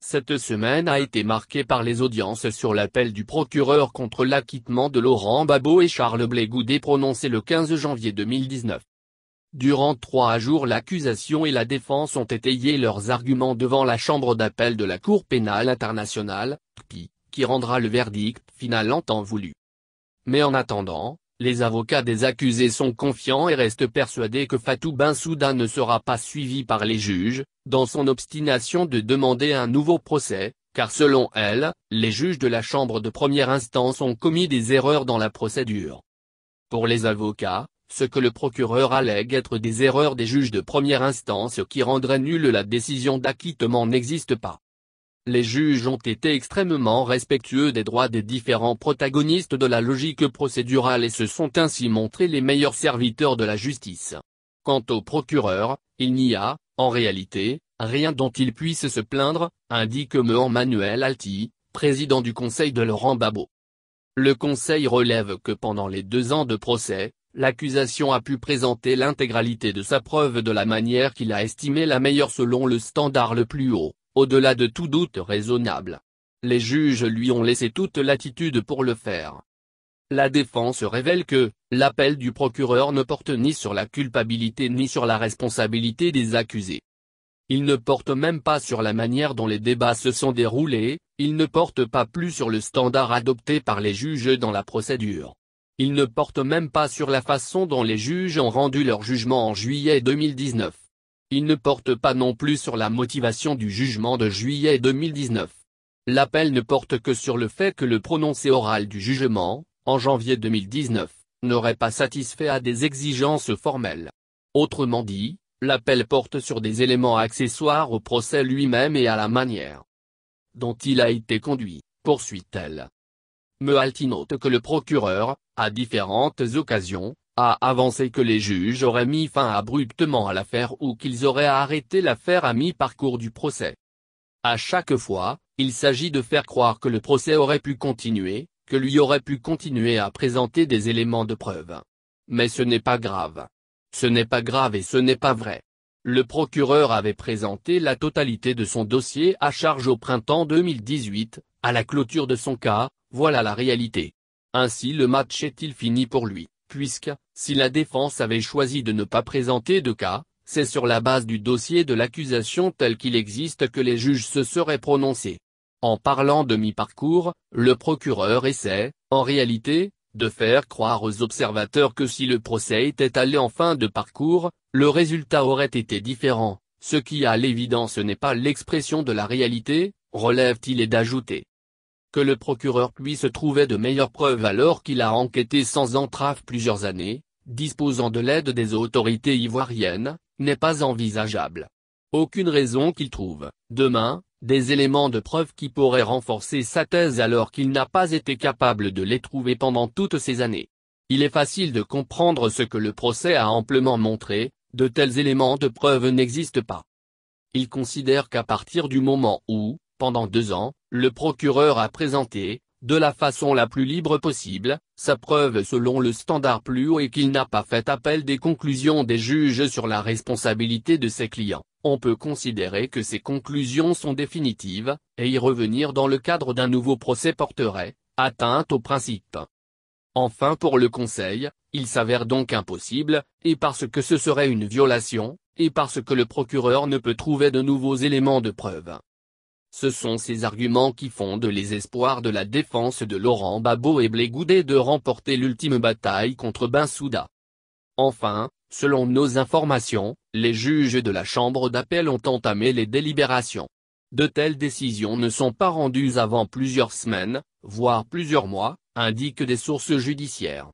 Cette semaine a été marquée par les audiences sur l'appel du procureur contre l'acquittement de Laurent Babot et Charles Blégoudé prononcé le 15 janvier 2019. Durant trois jours l'accusation et la défense ont étayé leurs arguments devant la chambre d'appel de la Cour pénale internationale, qui rendra le verdict final en temps voulu. Mais en attendant, les avocats des accusés sont confiants et restent persuadés que Fatou Bensouda ne sera pas suivi par les juges, dans son obstination de demander un nouveau procès, car selon elle, les juges de la chambre de première instance ont commis des erreurs dans la procédure. Pour les avocats, ce que le procureur allègue être des erreurs des juges de première instance qui rendraient nulle la décision d'acquittement n'existe pas. Les juges ont été extrêmement respectueux des droits des différents protagonistes de la logique procédurale et se sont ainsi montrés les meilleurs serviteurs de la justice. Quant au procureur, il n'y a, en réalité, rien dont il puisse se plaindre, indique Mehan Manuel Alti, président du conseil de Laurent Babot. Le conseil relève que pendant les deux ans de procès, l'accusation a pu présenter l'intégralité de sa preuve de la manière qu'il a estimé la meilleure selon le standard le plus haut au-delà de tout doute raisonnable. Les juges lui ont laissé toute latitude pour le faire. La défense révèle que, l'appel du procureur ne porte ni sur la culpabilité ni sur la responsabilité des accusés. Il ne porte même pas sur la manière dont les débats se sont déroulés, il ne porte pas plus sur le standard adopté par les juges dans la procédure. Il ne porte même pas sur la façon dont les juges ont rendu leur jugement en juillet 2019. Il ne porte pas non plus sur la motivation du jugement de juillet 2019. L'appel ne porte que sur le fait que le prononcé oral du jugement, en janvier 2019, n'aurait pas satisfait à des exigences formelles. Autrement dit, l'appel porte sur des éléments accessoires au procès lui-même et à la manière dont il a été conduit, poursuit-elle. Mealti note que le procureur, à différentes occasions, a avancé que les juges auraient mis fin abruptement à l'affaire ou qu'ils auraient arrêté l'affaire à mi-parcours du procès. À chaque fois, il s'agit de faire croire que le procès aurait pu continuer, que lui aurait pu continuer à présenter des éléments de preuve. Mais ce n'est pas grave. Ce n'est pas grave et ce n'est pas vrai. Le procureur avait présenté la totalité de son dossier à charge au printemps 2018, à la clôture de son cas, voilà la réalité. Ainsi le match est-il fini pour lui puisque, si la défense avait choisi de ne pas présenter de cas, c'est sur la base du dossier de l'accusation tel qu'il existe que les juges se seraient prononcés. En parlant de mi-parcours, le procureur essaie, en réalité, de faire croire aux observateurs que si le procès était allé en fin de parcours, le résultat aurait été différent, ce qui à l'évidence n'est pas l'expression de la réalité, relève-t-il et d'ajouter que le procureur puisse trouver de meilleures preuves alors qu'il a enquêté sans entrave plusieurs années, disposant de l'aide des autorités ivoiriennes, n'est pas envisageable. Aucune raison qu'il trouve, demain, des éléments de preuve qui pourraient renforcer sa thèse alors qu'il n'a pas été capable de les trouver pendant toutes ces années. Il est facile de comprendre ce que le procès a amplement montré, de tels éléments de preuve n'existent pas. Il considère qu'à partir du moment où, pendant deux ans, le procureur a présenté, de la façon la plus libre possible, sa preuve selon le standard plus haut et qu'il n'a pas fait appel des conclusions des juges sur la responsabilité de ses clients. On peut considérer que ces conclusions sont définitives, et y revenir dans le cadre d'un nouveau procès porterait, atteinte au principe. Enfin pour le Conseil, il s'avère donc impossible, et parce que ce serait une violation, et parce que le procureur ne peut trouver de nouveaux éléments de preuve ce sont ces arguments qui fondent les espoirs de la défense de Laurent Babot et Blégoudé de remporter l'ultime bataille contre Binsouda. Enfin, selon nos informations, les juges de la Chambre d'appel ont entamé les délibérations. De telles décisions ne sont pas rendues avant plusieurs semaines, voire plusieurs mois, indiquent des sources judiciaires.